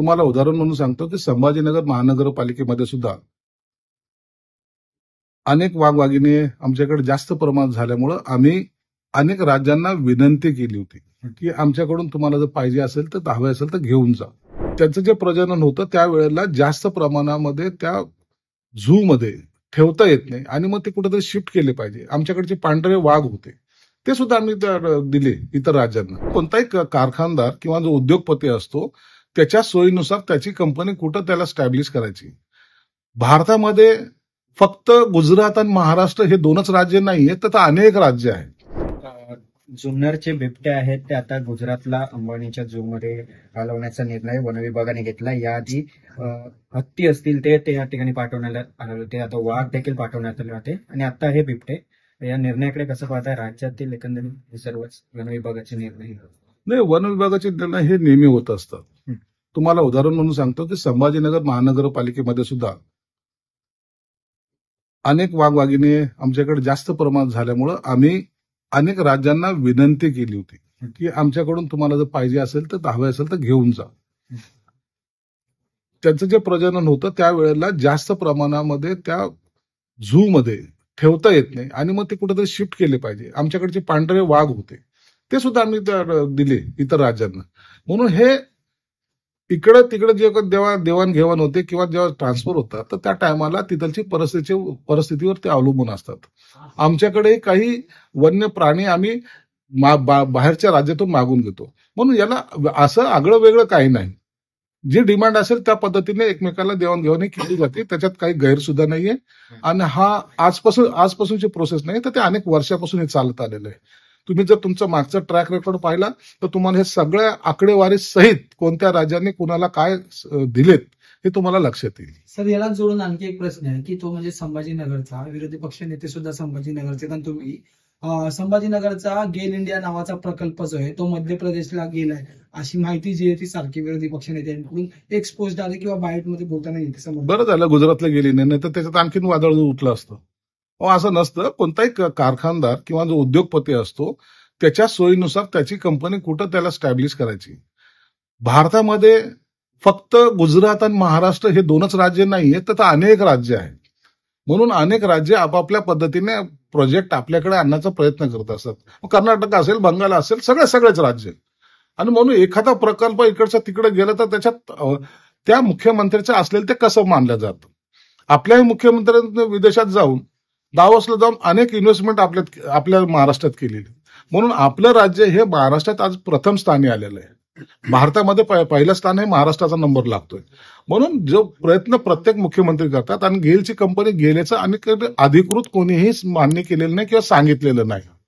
तुम्हाला उदाहरण म्हणून सांगतो की संभाजीनगर महानगरपालिकेमध्ये सुद्धा अनेक वाघवागिनी आमच्याकडे जास्त प्रमाणात झाल्यामुळं आम्ही अनेक राज्यांना विनंती केली होती की आमच्याकडून तुम्हाला जर पाहिजे असेल तर दहावे असेल तर घेऊन जा त्यांचं जे प्रजनन होतं त्यावेळेला जास्त प्रमाणामध्ये त्या झू मध्ये ठेवता येत नाही आणि मग ते कुठेतरी शिफ्ट केले पाहिजे आमच्याकडचे पांढरे वाघ होते ते सुद्धा आम्ही दिले इतर राज्यांना कोणताही कारखानदार किंवा जो उद्योगपती असतो त्याच्या सोयीनुसार त्याची कंपनी कुठं त्याला स्टॅब्लिश करायची भारतामध्ये फक्त गुजरात आणि महाराष्ट्र हे दोनच राज्य आहेत तर अनेक राज्य आहेत जुन्नरचे बिबटे आहेत ते आता गुजरातला अंबानीच्या झू मध्ये घालवण्याचा निर्णय वन विभागाने घेतला याआधी हत्ती असतील ते ते या ठिकाणी पाठवण्यात आले होते आता वाघ देखील पाठवण्यात आले होते आणि आता हे बिबटे या निर्णयाकडे कसं पाहताय राज्यातील एकंदरीत सर्वच वन विभागाचे निर्णय नाही वन विभागाचे निर्णय हे नेहमी होत असतात तुम्हाला उदाहरण म्हणून सांगतो की संभाजीनगर महानगरपालिकेमध्ये सुद्धा अनेक वाघिणी आमच्याकडे जास्त प्रमाणात झाल्यामुळं आम्ही अनेक राज्यांना विनंती केली होती की आमच्याकडून तुम्हाला जर पाहिजे असेल तर दहावे असेल तर घेऊन जा त्यांचं जे प्रजनन होतं त्यावेळेला जास्त प्रमाणामध्ये त्या झू मध्ये ठेवता येत नाही आणि मग ते कुठेतरी शिफ्ट केले पाहिजे आमच्याकडचे पांढरे वाघ होते ते सुद्धा आम्ही दिले इतर राज्यांना म्हणून हे इकडं तिकडे जे जेव्हा देवाणघेवाण होते किंवा जेव्हा ट्रान्सफर होतात तर त्या टायमाला तिथलची परिस्थिती परिस्थितीवर ते अवलंबून असतात आमच्याकडे काही वन्य प्राणी आम्ही बाहेरच्या राज्यातून मागून घेतो म्हणून याला असं आगळं वेगळं काही नाही जी डिमांड असेल त्या पद्धतीने एकमेकाला देवाणघेवाणी केली जाते त्याच्यात काही गैरसुद्धा नाहीये आणि हा आजपासून आजपासूनची प्रोसेस नाही तर ते अनेक वर्षापासून हे चालत आलेलं आहे तुम्ही जर तुमचं मागचा ट्रॅक रेकॉर्ड पाहिला तर तुम्हाला हे सगळ्या आकडेवारी सहित कोणत्या राज्याने कुणाला काय दिलेत हे तुम्हाला लक्षात येईल सर याला जोडून आणखी एक प्रश्न आहे की तो म्हणजे संभाजीनगरचा विरोधी पक्ष नेते सुद्धा संभाजीनगरचे कारण तुम्ही संभाजीनगरचा गेल इंडिया नावाचा प्रकल्प जो आहे तो मध्य प्रदेशला गेलाय अशी माहिती जी आहे ती सारखी विरोधी पक्ष नेत्यांकडून एक्सपोज आले किंवा बाईटमध्ये बोलताना येते बरं झालं गुजरातला गेली नाही तर त्याच्यात आणखीन वादळ उठलं असतं असं नसतं कोणताही कारखानदार किंवा जो उद्योगपती असतो त्याच्या सोयीनुसार त्याची कंपनी कुठं त्याला स्टॅब्लिश करायची भारतामध्ये फक्त गुजरात आणि महाराष्ट्र हे दोनच राज्य नाहीये तर अनेक राज्य आहेत म्हणून अनेक राज्य आपापल्या पद्धतीने प्रोजेक्ट आपल्याकडे आणण्याचा प्रयत्न करत असतात कर्नाटक असेल बंगाल असेल सगळे सगळेच राज्य आणि म्हणून एखादा प्रकल्प इकडचा तिकडे गेला तर त्याच्यात त्या मुख्यमंत्र्याचं असलेलं ते कसं मानलं जातं आपल्याही मुख्यमंत्र्यांनी विदेशात जाऊन दावसला जाऊन अनेक इन्व्हेस्टमेंट आपल्या आपल्या महाराष्ट्रात केलेली म्हणून आपलं राज्य हे महाराष्ट्रात आज प्रथम स्थानी आलेलं आहे भारतामध्ये पहिलं स्थान हे महाराष्ट्राचा नंबर लागतोय म्हणून जो प्रयत्न प्रत्येक मुख्यमंत्री करतात आणि गेलची कंपनी गेल्याचं आणि अधिकृत कोणीही मान्य केलेलं नाही किंवा सांगितलेलं नाही